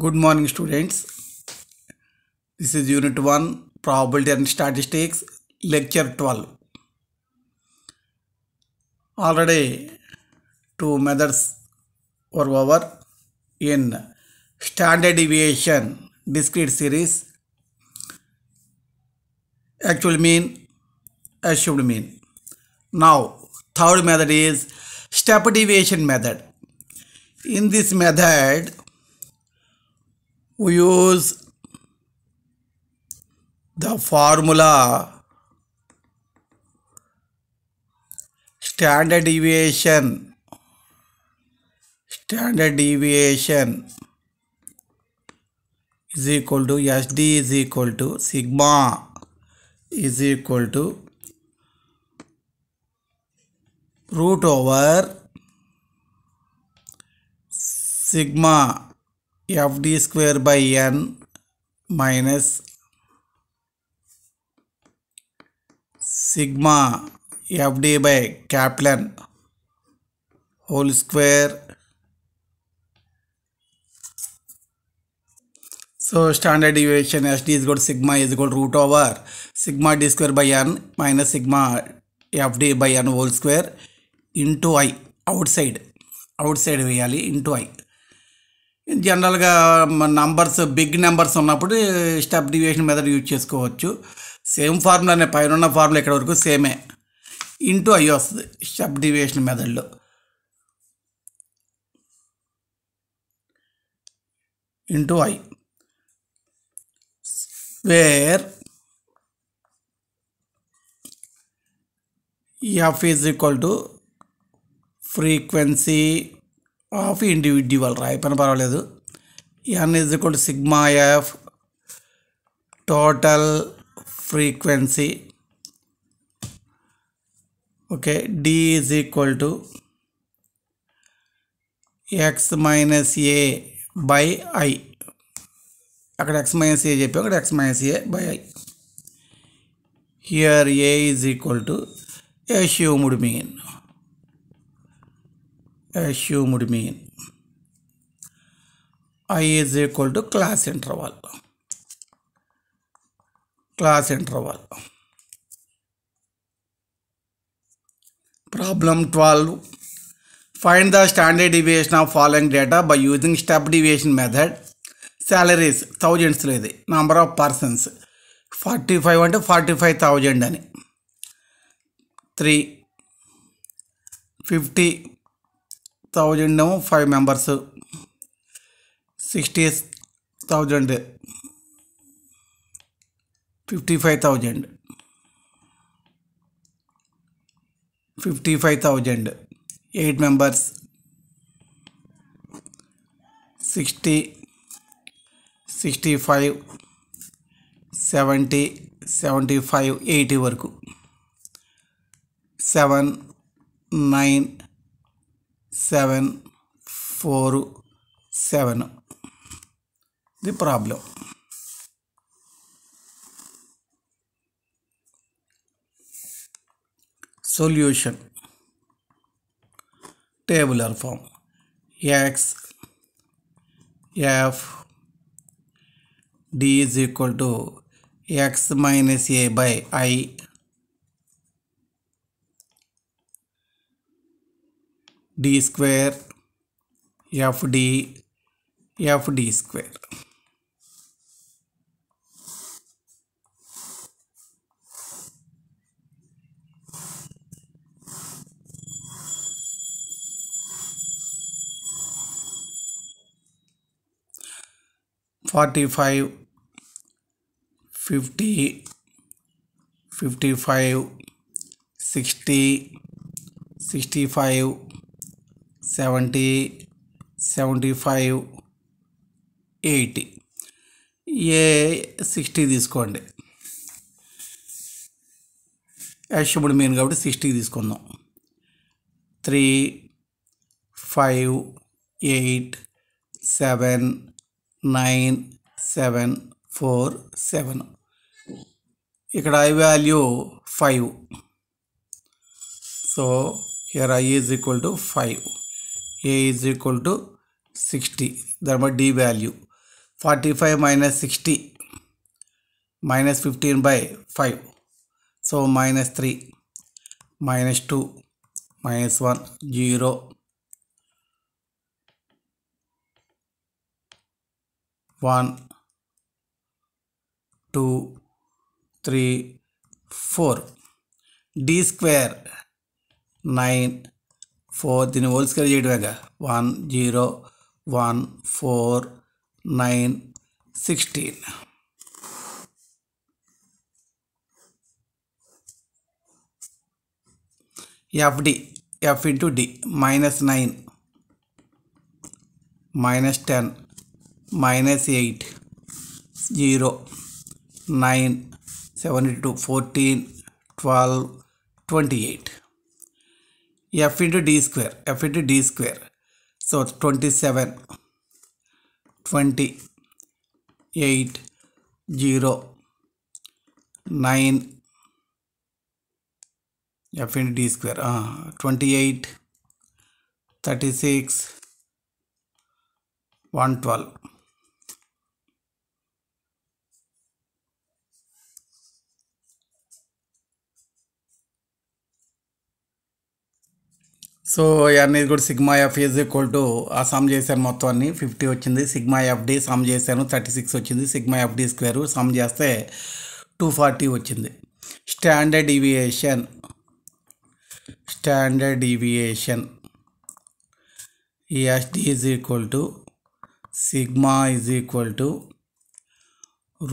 Good morning students. This is unit 1 probability and statistics lecture 12. Already two methods were over in standard deviation discrete series actual mean assumed mean. Now third method is step deviation method. In this method we use the formula standard deviation standard deviation is equal to sd is equal to sigma is equal to root over sigma F D square by N minus sigma F D by capital whole square so standard deviation S D इजोड sigma is equal root over sigma D square by N minus sigma F D by N whole square into I outside outside way into జనరల్గా numbers big numbers ఉన్నప్పుడు step deviation method use చేసుకోవచ్చు same ఫార్ములానే పైన ఉన్న formula ఇక్కడ వరకు సేమే into అయ్యి వస్తుంది స్టెప్ డివియేషన్ మెథడ్లో into I where F is equal to frequency of individual రాయపని పర్వాలేదు N is equal to sigma F total frequency okay D is equal to X minus A by I అక్కడ X minus A చెప్పాం అక్కడ X minus A by I here A is equal to assumed mean you would mean I is equal to class interval class interval problem twelve find the standard deviation of following data by using step deviation method salaries థౌజండ్స్లో ఇది number of persons forty five అంటే forty five thousand అని three fifty thousand five members sixty thousand fifty five thousand fifty five thousand eight members sixty sixty five seventy seventy five eighty work seven nine Seven four seven. The problem. Solution. tabular form x f d is equal to x minus a by i d square f d f d square. Forty-five, fifty, fifty-five, sixty, sixty-five. Seventy seventy five eighty A sixty తీసుకోండి యశుభుడు mean కాబట్టి sixty తీసుకుందాం three five eight seven nine seven four seven ఇక్కడ I value five so here I is equal to five A is equal to 60. Thereby D value. 45 minus 60 minus 15 by 5. So minus 3 minus 2 minus 1 0 1 2 3 4 d square 9 four then whole one zero one four nine sixteen F D F into D minus nine minus ten minus eight zero nine seventy two fourteen twelve twenty eight f into d square f into d square so 27 20 8 0 9 f into d square uh, 28 36 112 so ఇవన్నీ కూడా sigma F is equal to ఆ sum చేశాను మొత్తం అన్ని fifty వచ్చింది sigma F D sum చేశాను thirty six వచ్చింది sigma F D square sum చేస్తే టూ ఫార్టీ వచ్చింది స్టాండర్డ్ డీవియేషన్ స్టాండర్డ్ డీవియేషన్ ఈ SD is equal to sigma is equal to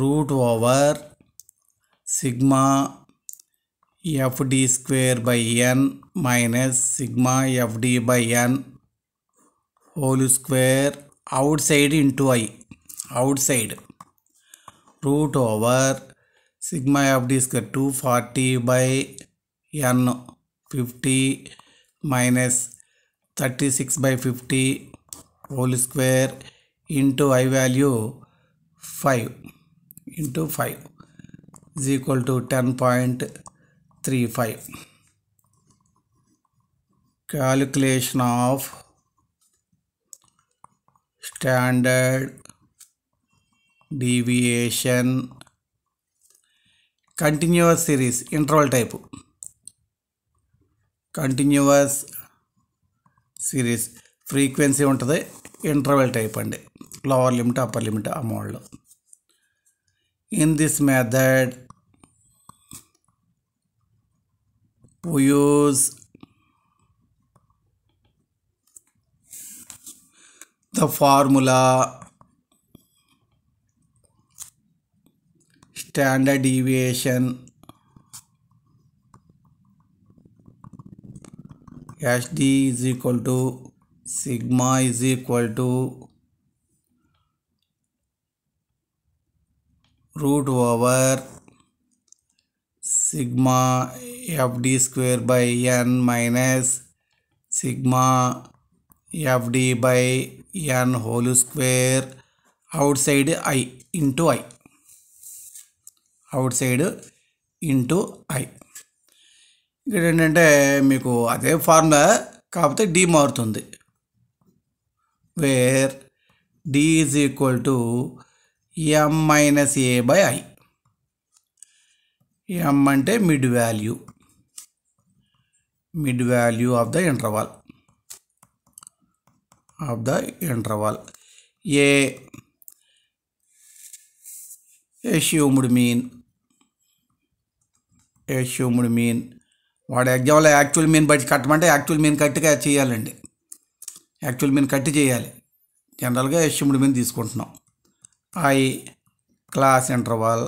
root over sigma fd square by n minus sigma fd by n whole square outside into i outside root over sigma fd square 240 by n 50 minus 36 by 50 whole square into i value 5 into 5 is equal to point five calculation of standard deviation continuous series interval type continuous series frequency the interval type and lower limit upper limit ఆ in this method Puyos the formula standard deviation hd is equal to sigma is equal to root over sigma f d square by n minus sigma f d by n whole square outside i into i outside into I ఇక్కడ ఏంటంటే మీకు అదే formula కాకపోతే D మారుతుంది where D is equal to M minus A by I M అంటే mid value mid value of the interval of the interval A assumed mean assumed mean వాడు ఎగ్జామ్లో actual mean బట్టి కట్టమంటే యాక్చువల్ మీన్ కట్టిగా చేయాలండి actual mean కట్టి చేయాలి జనరల్గా యశ్యముడి మీన్ తీసుకుంటున్నాం I class interval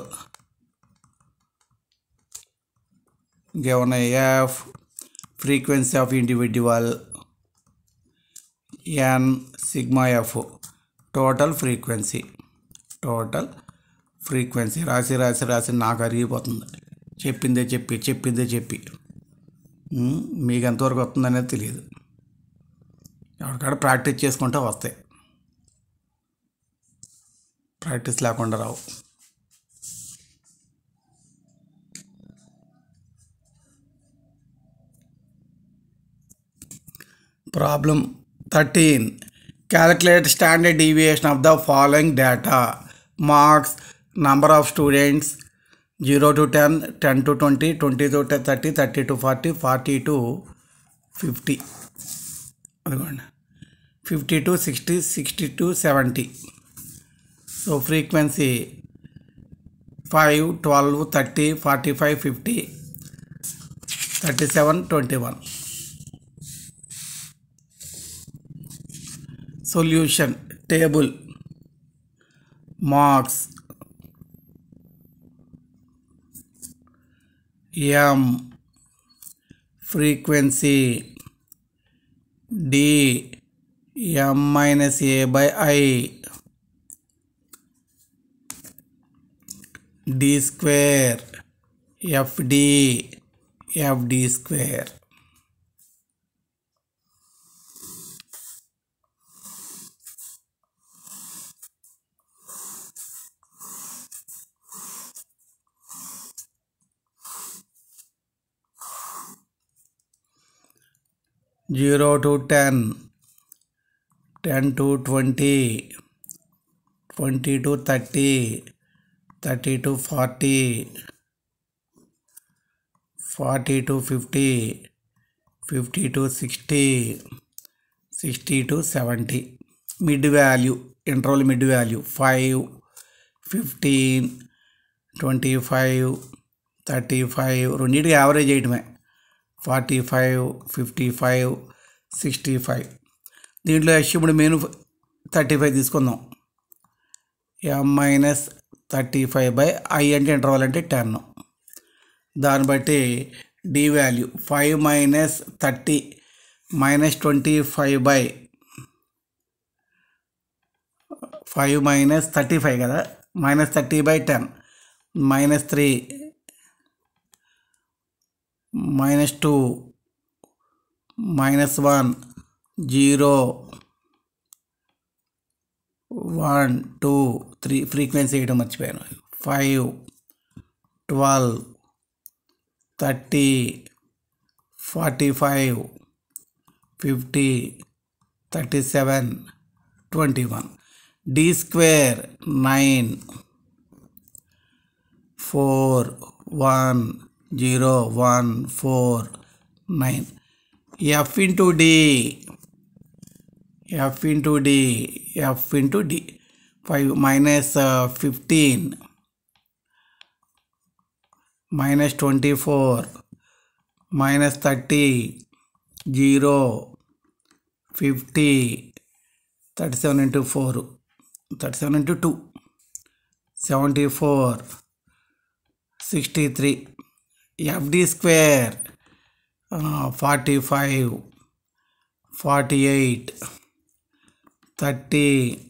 given a f frequency of individual n sigma f total frequency total frequency రాసి రాసి రాసి నాకు అరిగిపోతుంది చెప్పిందే చెప్పి చెప్పిందే చెప్పి మీకు ఎంతవరకు వస్తుందనేది తెలియదు ఎవరికాడ ప్రాక్టీస్ చేసుకుంటే వస్తాయి ప్రాక్టీస్ లేకుండా రావు problem thirteen calculate standard deviation of the following data marks number of students zero to ten ten to twenty twenty to thirty thirty to forty forty to fifty అదిగోండి fifty to sixty sixty to seventy so frequency five twelve thirty forty five fifty thirty seven twenty one solution table marks m frequency d m minus a by i d square fd fd square zero to ten ten to twenty twenty to thirty thirty to forty forty to fifty fifty to sixty sixty to seventy mid value interval mid value five fifteen twenty five thirty five రెండింటికి average చేయటమే forty five fifty five sixty five దీంట్లో ఇప్పుడు mean thirty five తీసుకుందాం M minus thirty five by I అంటే interval అంటే ten దాన్ని బట్టి D value five minus thirty minus twenty five by five minus thirty five కదా minus thirty by ten minus three minus 2 minus 1 0 1 2 3 frequency వేయడం మర్చిపోయాను 5 12 30 45 50 37 21 d square 9 4 1 0, 1, 4, 9. F into D. F into D. F into D. 5 minus, uh, 15. Minus 24. Minus 30. 0. 50. 37 into 4. 37 into 2. 74. 63. FD square uh, 45, 48, 30,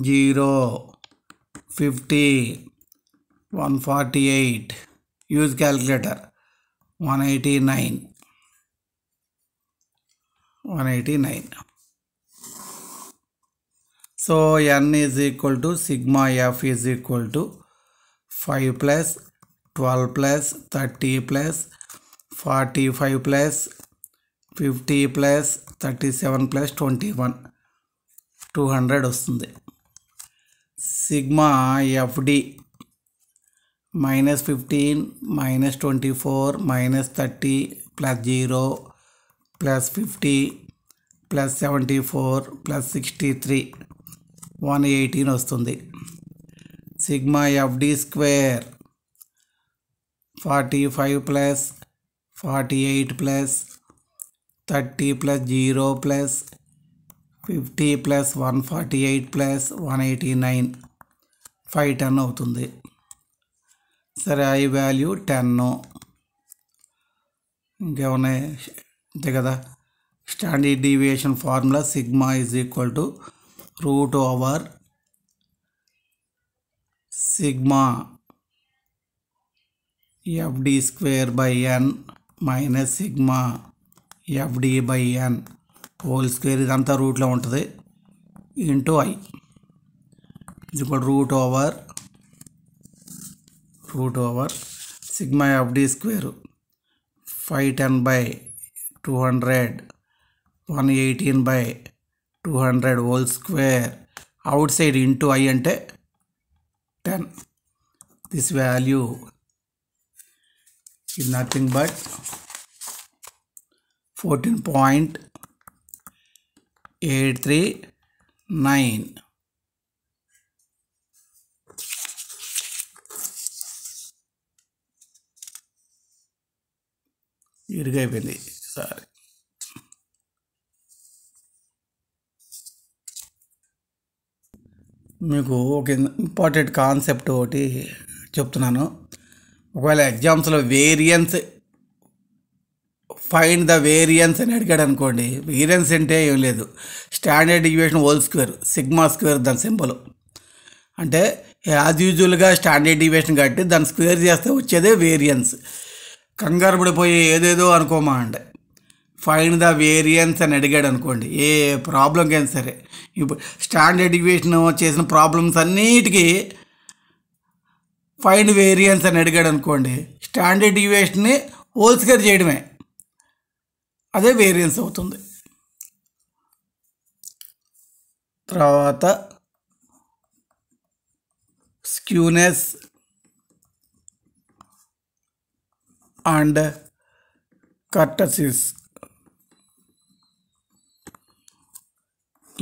0, 50, 148. Use calculator 189. 189. So n is equal to sigma f is equal to 5 plus twelve plus thirty plus forty five plus fifty plus thirty seven plus twenty one two hundred వస్తుంది sigma F D minus fifteen minus twenty four minus thirty plus zero plus fifty plus seventy four plus sixty three one eighteen వస్తుంది sigma F D square forty five plus forty eight plus thirty plus zero plus fifty plus one forty eight plus one eighty nine five ten అవుతుంది సరే I value ten ఇంకేమన్నా అంతే కదా standard deviation formula sigma is equal to root over sigma F D square by N minus sigma F D by N whole square ఇదంతా రూట్లో ఉంటుంది into I ఇప్పుడు root over root over sigma F D square five ten by two hundred one eighteen by two hundred whole square outside into I అంటే ten this value nothing but 14.839 ఇర్వైపోయింది sorry మీకు ఒక important concept ఓటి చెప్తున్నాను ఒకవేళ ఎగ్జామ్స్లో variance find the variance అని అడిగాడు అనుకోండి వేరియన్స్ అంటే ఏం లేదు standard deviation whole square sigma square దాని సింపుల్ అంటే యాజ్ యూజువల్గా స్టాండర్డ్ డివియేషన్ కట్టి దాన్ని స్క్వేర్ చేస్తే వచ్చేదే వేరియన్స్ కంగారు పడిపోయి ఏదేదో అనుకోమా అంటే ఫైండ్ ద వేరియన్స్ అని అడిగాడు అనుకోండి ఏ ప్రాబ్లంకైనా సరే ఇప్పుడు స్టాండర్డ్ ఎడ్యుకేషన్ చేసిన ప్రాబ్లమ్స్ అన్నిటికీ ఫైండ్ వేరియన్స్ అని అడిగాడు అనుకోండి స్టాండర్డ్ డివియేషన్ని హోల్స్కేర్ చేయడమే అదే వేరియన్స్ అవుతుంది తర్వాత skewness and kurtosis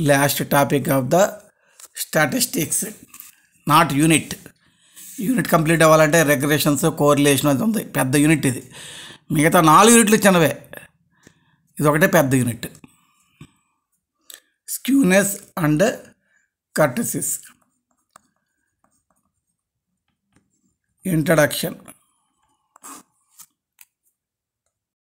last topic of the statistics not unit unit complete అవ్వాలంటే రెగ్యులేషన్స్ కోరిలేషన్ అది ఉంది పెద్ద యూనిట్ ఇది మిగతా నాలుగు యూనిట్లు చిన్నవే ఇది ఒకటే పెద్ద unit skewness and kurtosis introduction